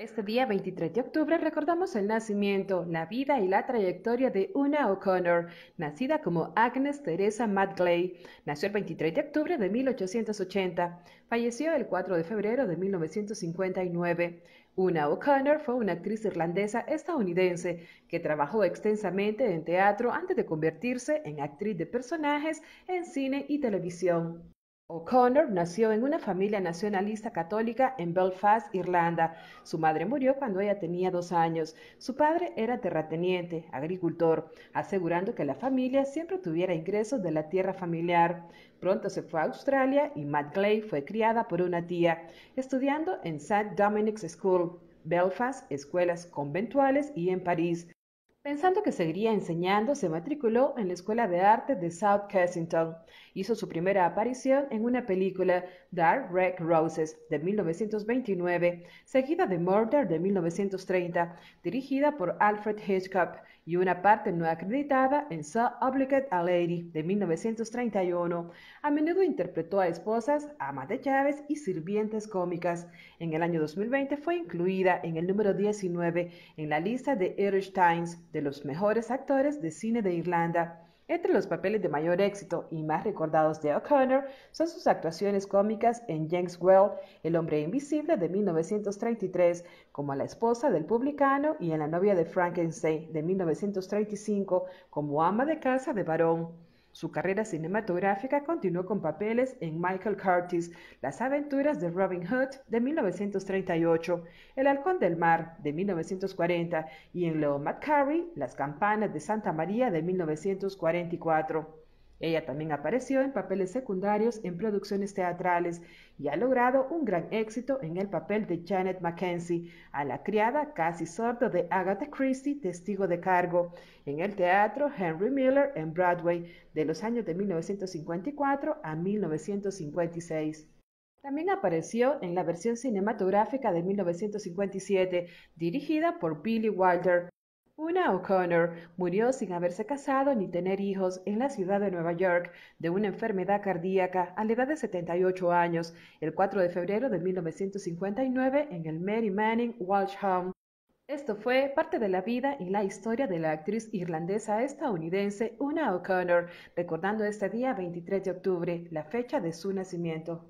Este día 23 de octubre recordamos el nacimiento, la vida y la trayectoria de Una O'Connor, nacida como Agnes Teresa Madgley. Nació el 23 de octubre de 1880, falleció el 4 de febrero de 1959. Una O'Connor fue una actriz irlandesa estadounidense que trabajó extensamente en teatro antes de convertirse en actriz de personajes en cine y televisión. O'Connor nació en una familia nacionalista católica en Belfast, Irlanda. Su madre murió cuando ella tenía dos años. Su padre era terrateniente, agricultor, asegurando que la familia siempre tuviera ingresos de la tierra familiar. Pronto se fue a Australia y Matt Clay fue criada por una tía, estudiando en St. Dominic's School, Belfast, escuelas conventuales y en París. Pensando que seguiría enseñando, se matriculó en la Escuela de Arte de South Kensington. Hizo su primera aparición en una película, Dark Red Roses, de 1929, seguida de Murder de 1930, dirigida por Alfred Hitchcock, y una parte no acreditada en So Obligate a Lady, de 1931. A menudo interpretó a esposas, amas de llaves y sirvientes cómicas. En el año 2020 fue incluida en el número 19 en la lista de Irish Times de los mejores actores de cine de Irlanda. Entre los papeles de mayor éxito y más recordados de O'Connor son sus actuaciones cómicas en James Well, El hombre invisible de 1933, como la esposa del publicano y en La novia de Frankenstein de 1935, como ama de casa de Barón. Su carrera cinematográfica continuó con papeles en Michael Curtis, Las aventuras de Robin Hood de 1938, El halcón del mar de 1940 y en Leo McCarry, Las campanas de Santa María de 1944. Ella también apareció en papeles secundarios en producciones teatrales y ha logrado un gran éxito en el papel de Janet Mackenzie, a la criada casi sordo de Agatha Christie, testigo de cargo, en el teatro Henry Miller en Broadway de los años de 1954 a 1956. También apareció en la versión cinematográfica de 1957, dirigida por Billy Wilder, una O'Connor murió sin haberse casado ni tener hijos en la ciudad de Nueva York de una enfermedad cardíaca a la edad de 78 años el 4 de febrero de 1959 en el Mary Manning Walsh Home. Esto fue parte de la vida y la historia de la actriz irlandesa estadounidense Una O'Connor, recordando este día 23 de octubre, la fecha de su nacimiento.